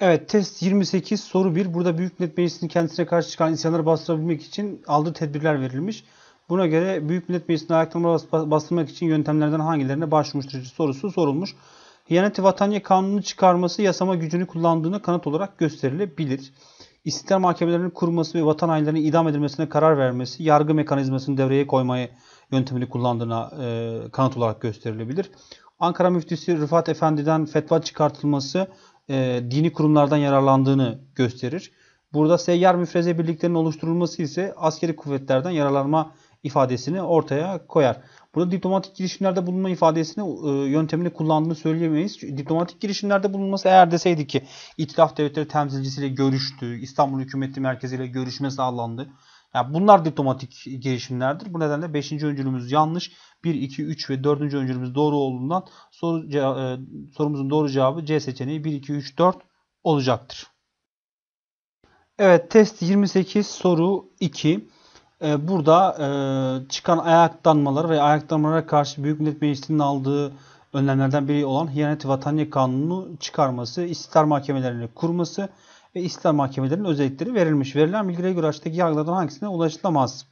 Evet test 28 soru 1. Burada Büyük Millet Meclisi'nin kendisine karşı çıkan isyanları bastırabilmek için aldığı tedbirler verilmiş. Buna göre Büyük Millet Meclisini ayaklanma bastırmak için yöntemlerden hangilerine başvurmuştur sorusu sorulmuş. Hiyaneti Vatanya Kanunu çıkarması yasama gücünü kullandığını kanıt olarak gösterilebilir. İstiklal mahkemelerinin kurması ve vatan hainlerinin idam edilmesine karar vermesi, yargı mekanizmasını devreye koymayı yöntemini kullandığına e, kanıt olarak gösterilebilir. Ankara Müftüsü Rıfat Efendi'den fetva çıkartılması e, dini kurumlardan yararlandığını gösterir. Burada seyyar müfreze birliklerinin oluşturulması ise askeri kuvvetlerden yararlanma ifadesini ortaya koyar. Burada diplomatik girişimlerde bulunma ifadesini e, yöntemini kullandığını söyleyemeyiz. diplomatik girişimlerde bulunması eğer deseydi ki İtilaf Devletleri temsilcisiyle görüştü, İstanbul Hükümeti Merkezi ile görüşme sağlandı. Yani bunlar diplomatik girişimlerdir. Bu nedenle 5. öncülümüz yanlış. 1, 2, 3 ve 4. öncülümüz doğru olduğundan soru, e, sorumuzun doğru cevabı C seçeneği 1, 2, 3, 4 olacaktır. Evet test 28 soru 2. Ee, burada e, çıkan ayaklanmalar ve ayaklanmalara karşı Büyük Millet Meclisi'nin aldığı önlemlerden biri olan Hiyanet-i Vatanya Kanunu çıkarması, istihdam mahkemelerini kurması ve ister mahkemelerinin özellikleri verilmiş. Verilen bilgilere göre aşağıdaki yargılardan hangisine ulaşılamaz?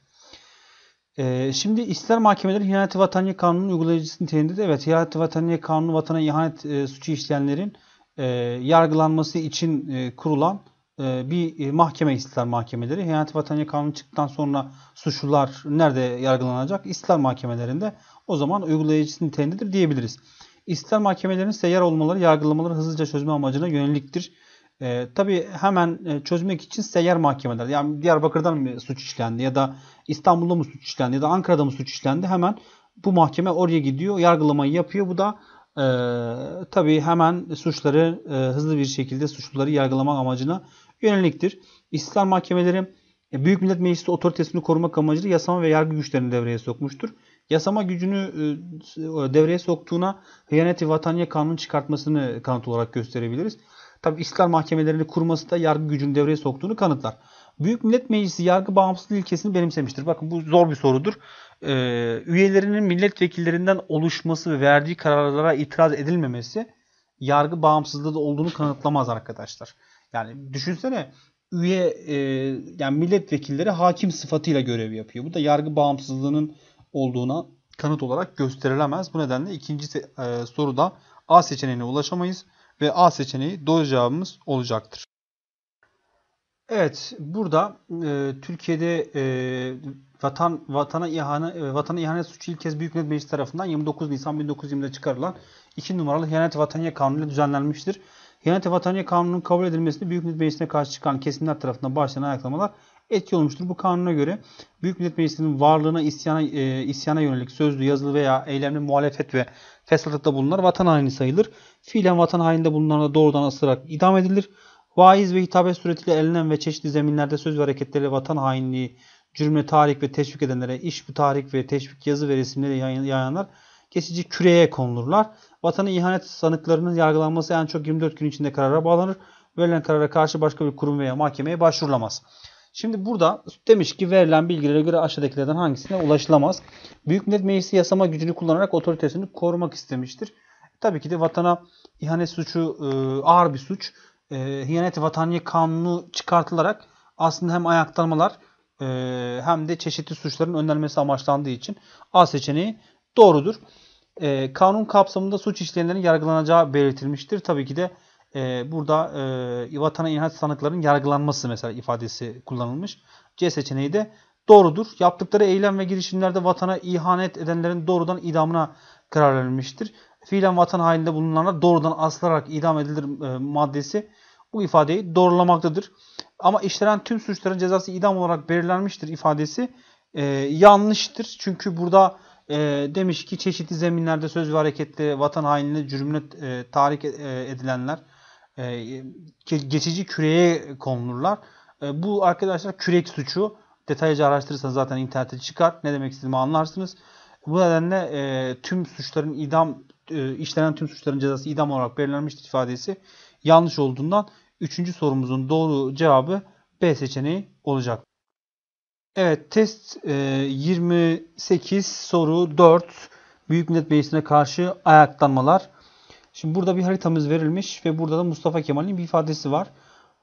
Ee, şimdi ister mahkemeleri hiyaneti vataniye kanunun uygulayıcısı niteliğinde de evet hiyaneti vataniye kanunu vatana ihanet e, suçu işleyenlerin e, yargılanması için e, kurulan e, bir e, mahkeme ister mahkemeleri. Hiyaneti vataniye kanunu çıktıktan sonra suçlular nerede yargılanacak? İster mahkemelerinde o zaman uygulayıcısı niteliğindedir diyebiliriz. İster mahkemelerinin ise olmaları yargılamaları hızlıca çözme amacına yöneliktir. E, tabii hemen e, çözmek için seyyar mahkemeler yani Diyarbakır'dan mı suç işlendi ya da İstanbul'da mı suç işlendi ya da Ankara'da mı suç işlendi hemen bu mahkeme oraya gidiyor yargılamayı yapıyor. Bu da e, tabii hemen suçları e, hızlı bir şekilde suçluları yargılamak amacına yöneliktir. İstiklal mahkemeleri e, Büyük Millet Meclisi otoritesini korumak amacıyla yasama ve yargı güçlerini devreye sokmuştur. Yasama gücünü e, e, devreye soktuğuna hıyaneti vataniye kanun çıkartmasını kanıt olarak gösterebiliriz. Tabi istihbar mahkemelerini kurması da yargı gücünü devreye soktuğunu kanıtlar. Büyük Millet Meclisi yargı bağımsızlığı ilkesini benimsemiştir. Bakın bu zor bir sorudur. Ee, üyelerinin milletvekillerinden oluşması ve verdiği kararlara itiraz edilmemesi yargı bağımsızlığı da olduğunu kanıtlamaz arkadaşlar. Yani düşünsene üye e, yani milletvekilleri hakim sıfatıyla görev yapıyor. Bu da yargı bağımsızlığının olduğuna kanıt olarak gösterilemez. Bu nedenle ikinci e, soruda A seçeneğine ulaşamayız ve A seçeneği doğru cevabımız olacaktır. Evet, burada e, Türkiye'de e, vatan vatana ihanet e, vatana ihanet suçu ilk kez Büyük Millet Meclisi tarafından 29 Nisan 1920'de çıkarılan 2 numaralı Hiyanet Vataniye Kanunu ile düzenlenmiştir. Hiyanet Vataniye Kanunu'nun kabul edilmesinde Büyük Millet Meclisi'ne karşı çıkan kesimler tarafından başlayan ayaklamalar etki olmuştur. Bu kanuna göre Büyük Millet Meclisi'nin varlığına isyana, e, isyana yönelik sözlü, yazılı veya eylemli muhalefet ve fesatatta bulunanlar vatan haini sayılır. Fiilen vatan haininde bulunanlar doğrudan asılarak idam edilir. Vaiz ve hitabet suretiyle elenen ve çeşitli zeminlerde söz ve hareketleri vatan hainliği, cürmle tahrik ve teşvik edenlere iş bu tahrik ve teşvik yazı ve resimleri yayanlar kesici küreye konulurlar. Vatana ihanet sanıklarının yargılanması en çok 24 gün içinde karara bağlanır. Verilen karara karşı başka bir kurum veya mahkemeye başvurulamaz. Şimdi burada demiş ki verilen bilgilere göre aşağıdakilerden hangisine ulaşılamaz? Büyük Millet Meclisi yasama gücünü kullanarak otoritesini korumak istemiştir. Tabii ki de vatana ihanet suçu e, ağır bir suç. E, hiyanet vataniye kanunu çıkartılarak aslında hem ayaktarmalar e, hem de çeşitli suçların önlenmesi amaçlandığı için A seçeneği doğrudur. E, kanun kapsamında suç işleyenlerin yargılanacağı belirtilmiştir. Tabii ki de e, burada e, vatana ihanet sanıkların yargılanması mesela ifadesi kullanılmış. C seçeneği de doğrudur. Yaptıkları eylem ve girişimlerde vatana ihanet edenlerin doğrudan idamına karar verilmiştir. Fiilen vatan halinde bulunanlar doğrudan asılarak idam edilir e, maddesi bu ifadeyi doğrulamaktadır. Ama işlenen tüm suçların cezası idam olarak belirlenmiştir ifadesi e, yanlıştır. Çünkü burada ee, demiş ki çeşitli zeminlerde söz ve harekette vatan hainliğine cürümüne e, tahrik e, edilenler e, geçici küreye konulurlar. E, bu arkadaşlar kürek suçu. Detaylıca araştırırsanız zaten internete çıkar. Ne demek istediğimi anlarsınız. Bu nedenle e, tüm suçların idam e, işlenen tüm suçların cezası idam olarak belirlenmiştir ifadesi yanlış olduğundan üçüncü sorumuzun doğru cevabı B seçeneği olacak. Evet test 28 e, soru 4 Büyük Millet Meclisi'ne karşı ayaklanmalar. Şimdi burada bir haritamız verilmiş ve burada da Mustafa Kemal'in bir ifadesi var.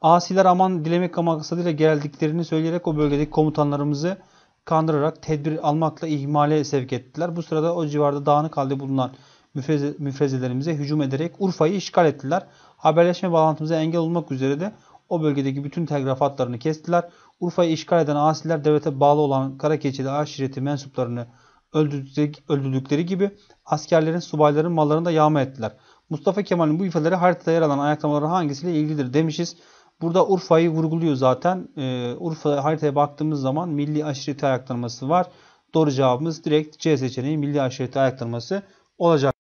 Asiler aman dilemek maksadıyla geldiklerini söyleyerek o bölgedeki komutanlarımızı kandırarak tedbir almakla ihmale sevk ettiler. Bu sırada o civarda dağınık halde bulunan müfreze, müfrezelerimize hücum ederek Urfa'yı işgal ettiler. Haberleşme bağlantımıza engel olmak üzere de o bölgedeki bütün telgraf hatlarını kestiler. Urfa'yı işgal eden asiller devlete bağlı olan Karakeçili aşireti mensuplarını öldürdükleri, gibi askerlerin, subayların mallarını da yağma ettiler. Mustafa Kemal'in bu ifadeleri haritada yer alan ayaklamaların hangisiyle ilgilidir demişiz. Burada Urfa'yı vurguluyor zaten. Ee, Urfa haritaya baktığımız zaman milli aşireti ayaklanması var. Doğru cevabımız direkt C seçeneği milli aşireti ayaklanması olacak.